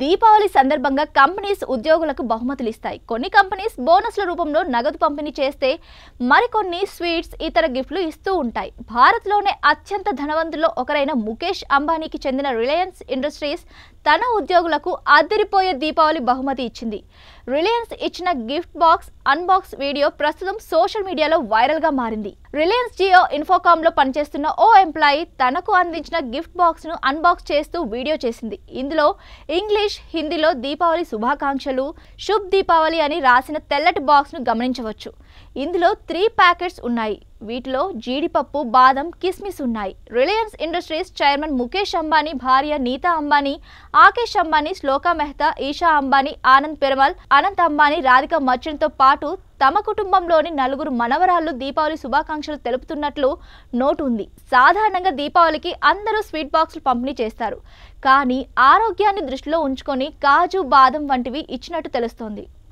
దీపావళి సందర్భంగా కంపెనీస్ ఉద్యోగులకు బహుమతులు ఇస్తాయి కొన్ని కంపెనీస్ బోనస్ల రూపంలో నగదు పంపిణీ చేస్తే మరికొన్ని స్వీట్స్ ఇతర గిఫ్ట్లు ఇస్తూ ఉంటాయి భారత్లోనే అత్యంత ధనవంతుల్లో ఒకరైన ముఖేష్ అంబానీకి చెందిన రిలయన్స్ ఇండస్ట్రీస్ తన ఉద్యోగులకు అద్దరిపోయే దీపావళి బహుమతి ఇచ్చింది రిలయన్స్ ఇచ్చిన గిఫ్ట్ బాక్స్ అన్బాక్స్ వీడియో ప్రస్తుతం సోషల్ మీడియాలో వైరల్గా మారింది రిలయన్స్ జియో లో పనిచేస్తున్న ఓ ఎంప్లాయీ తనకు అందించిన గిఫ్ట్ బాక్స్ను అన్బాక్స్ చేస్తూ వీడియో చేసింది ఇందులో ఇంగ్లీష్ హిందీలో దీపావళి శుభాకాంక్షలు శుభ్ దీపావళి అని రాసిన తెల్లటి బాక్స్ను గమనించవచ్చు ఇందులో త్రీ ప్యాకెట్స్ ఉన్నాయి వీటిలో జీడిపప్పు బాదం కిస్మిస్ ఉన్నాయి రిలయన్స్ ఇండస్ట్రీస్ చైర్మన్ ముఖేష్ అంబానీ భార్య నీతా అంబానీ ఆకేష్ అంబానీ శ్లోకా మెహతా ఈషా అంబానీ ఆనంద్ పెరమల్ అనంత్ అంబానీ రాధిక మర్చన్తో పాటు తమ కుటుంబంలోని నలుగురు మనవరాళ్లు దీపావళి శుభాకాంక్షలు తెలుపుతున్నట్లు నోటు ఉంది సాధారణంగా దీపావళికి అందరూ స్వీట్ బాక్సులు పంపిణీ చేస్తారు కానీ ఆరోగ్యాన్ని దృష్టిలో ఉంచుకొని కాజు బాదం వంటివి ఇచ్చినట్టు తెలుస్తోంది